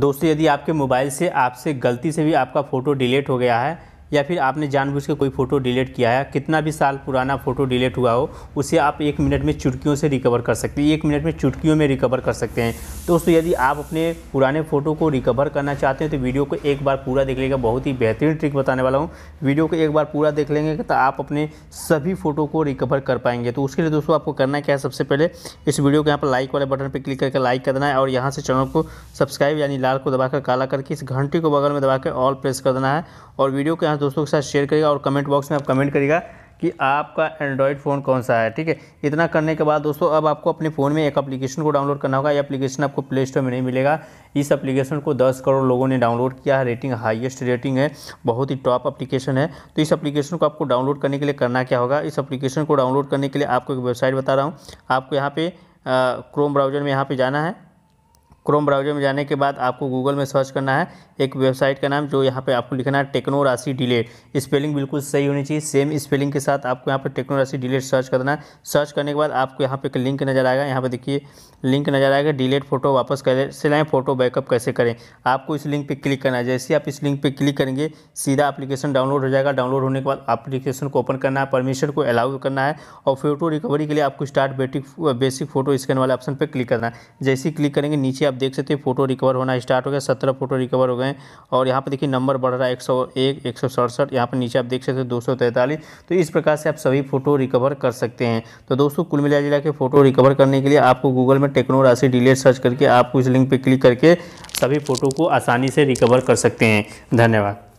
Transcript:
दोस्तों यदि आपके मोबाइल से आपसे गलती से भी आपका फ़ोटो डिलीट हो गया है या फिर आपने जानबूझ के कोई फ़ोटो डिलीट किया है कितना भी साल पुराना फ़ोटो डिलीट हुआ हो उसे आप एक मिनट में चुटकियों से रिकवर कर सकते हैं एक मिनट में चुटकियों में रिकवर कर सकते हैं दोस्तों यदि आप अपने पुराने फ़ोटो को रिकवर करना चाहते हैं तो वीडियो को एक बार पूरा देख लेगा बहुत ही बेहतरीन ट्रिक बताने वाला हूँ वीडियो को एक बार पूरा देख लेंगे तो आप अपने सभी फ़ोटो को रिकवर कर पाएंगे तो उसके लिए दोस्तों आपको करना क्या है सबसे पहले इस वीडियो को यहाँ पर लाइक वाले बटन पर क्लिक करके लाइक कर देना है और यहाँ से चैनल को सब्सक्राइब यानी लाल को दबाकर काला करके इस घंटी को बगल में दबाकर ऑल प्रेस कर देना है और वीडियो को यहाँ दोस्तों के साथ शेयर करिएगा और कमेंट बॉक्स में आप कमेंट करिएगा कि आपका एंड्रॉयड फ़ोन कौन सा है ठीक है इतना करने के बाद दोस्तों अब आपको अपने फ़ोन में एक एप्लीकेशन को डाउनलोड करना होगा ये एप्लीकेशन आपको प्ले स्टोर में नहीं मिलेगा इस एप्लीकेशन को 10 करोड़ लोगों ने डाउनलोड किया है रेटिंग हाईएस्ट रेटिंग है बहुत ही टॉप एप्लीकेशन है तो इस एप्लीकेशन को आपको डाउनलोड करने के लिए करना क्या होगा इस अप्लीकेशन को डाउनलोड करने के लिए आपको एक वेबसाइट बता रहा हूँ आपको यहाँ पर क्रोम ब्राउजर में यहाँ पर जाना है क्रोम ब्राउजर में जाने के बाद आपको गूगल में सर्च करना है एक वेबसाइट का नाम जो यहाँ पे आपको लिखना है टेक्नो राशि डिलेट स्पेलिंग बिल्कुल सही होनी चाहिए सेम स्पेलिंग के साथ आपको यहाँ पे टेक्नो राशि डिलेट सर्च करना है सर्च करने के बाद आपको यहाँ पे एक लिंक नज़र आएगा यहाँ पे देखिए लिंक नज़र आएगा डिलेट फोटो वापस कैसे लाएँ फोटो बैकअप कैसे करें आपको इस लिंक पर क्लिक करना है जैसे आप इस लिंक पर क्लिक करेंगे सीधा अपलीकेशन डाउनलोड हो जाएगा डाउनलोड होने के बाद अपलीकेशन को ओपन करना है परमिशन को अलाउ करना है और फोटो रिकवरी के लिए आपको स्टार्ट बेटिक बेसिक फोटो स्कैन वाले ऑप्शन पर क्लिक करना है जैसे क्लिक करेंगे नीचे आप देख सकते हैं फोटो रिकवर होना स्टार्ट हो गया सत्रह फोटो रिकवर हो गए और यहाँ पर देखिए नंबर बढ़ रहा है एक सौ एक एक सौ सड़सठ यहाँ पर नीचे आप देख सकते हैं दो सौ तैंतालीस तो इस प्रकार से आप सभी फोटो रिकवर कर सकते हैं तो दोस्तों कुल मिला जिला के फोटो रिकवर करने के लिए आपको गूगल में टेक्नो राशि डिलेट सर्च करके आपको इस लिंक पर क्लिक करके सभी फ़ोटो को आसानी से रिकवर कर सकते हैं धन्यवाद